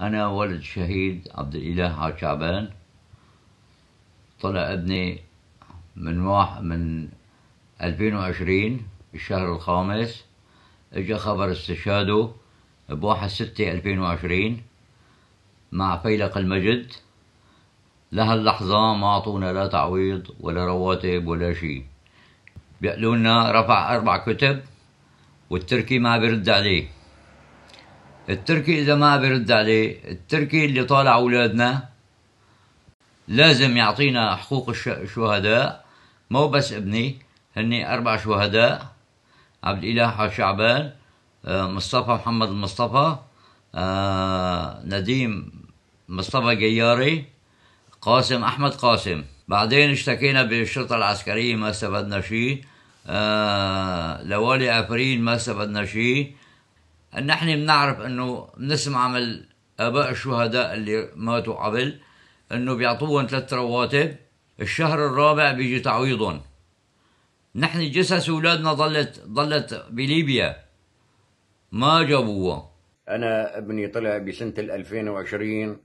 أنا ولد شهيد عبد الإله شعبان طلع ابني من واحد من 2020 الشهر الخامس اجى خبر استشهاده بواحد ستة 2020 مع فيلق المجد لهاللحظة ما أعطونا لا تعويض ولا رواتب ولا شيء بيقولوا لنا رفع أربع كتب والتركي ما بيرد عليه التركي إذا ما برد عليه التركي اللي طالع أولادنا لازم يعطينا حقوق الشهداء مو بس ابني هني أربع شهداء عبد الإله شعبان آه، مصطفى محمد المصطفى آه، نديم مصطفى جياري قاسم أحمد قاسم بعدين اشتكينا بالشرطة العسكرية ما استفدنا شيء آه، لوالي أفرين ما استفدنا شيء نحن بنعرف انه بنسمع من اباء الشهداء اللي ماتوا قبل انه بيعطوهم ثلاث رواتب الشهر الرابع بيجي تعويضهم نحن جثث اولادنا ضلت ضلت بليبيا ما جابوها انا ابني طلع بسنه 2020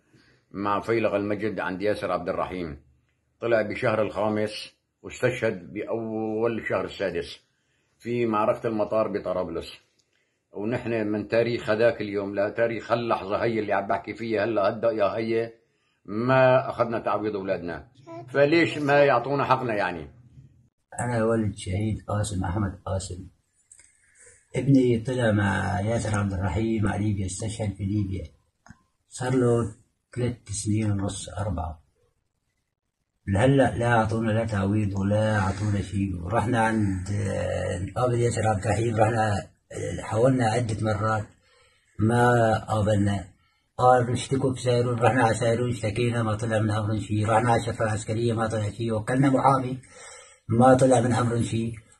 مع فيلق المجد عند ياسر عبد الرحيم طلع بشهر الخامس واستشهد باول شهر السادس في معركه المطار بطرابلس ونحن من تاريخ هذاك اليوم لتاريخ هاللحظة هي اللي عم بحكي فيها هلا هدا يا هي ما أخذنا تعويض أولادنا فليش ما يعطونا حقنا يعني أنا ولد شهيد قاسم أحمد قاسم ابني طلع مع ياسر عبد الرحيم مع ليبيا استشهد في ليبيا صار له ثلاث سنين ونص أربعة لهلا لا اعطونا لا تعويض ولا اعطونا شيء ورحنا عند آه، القاضي ياسر عبد الرحيم رحنا حاولنا عدة مرات ما قابلنا قال نشتكوا في سيرون رحنا على سيرون اشتكينا ما طلع من أمر شيء رحنا على الشرطة العسكرية ما طلع شيء وكلنا محامي ما طلع من أمر شيء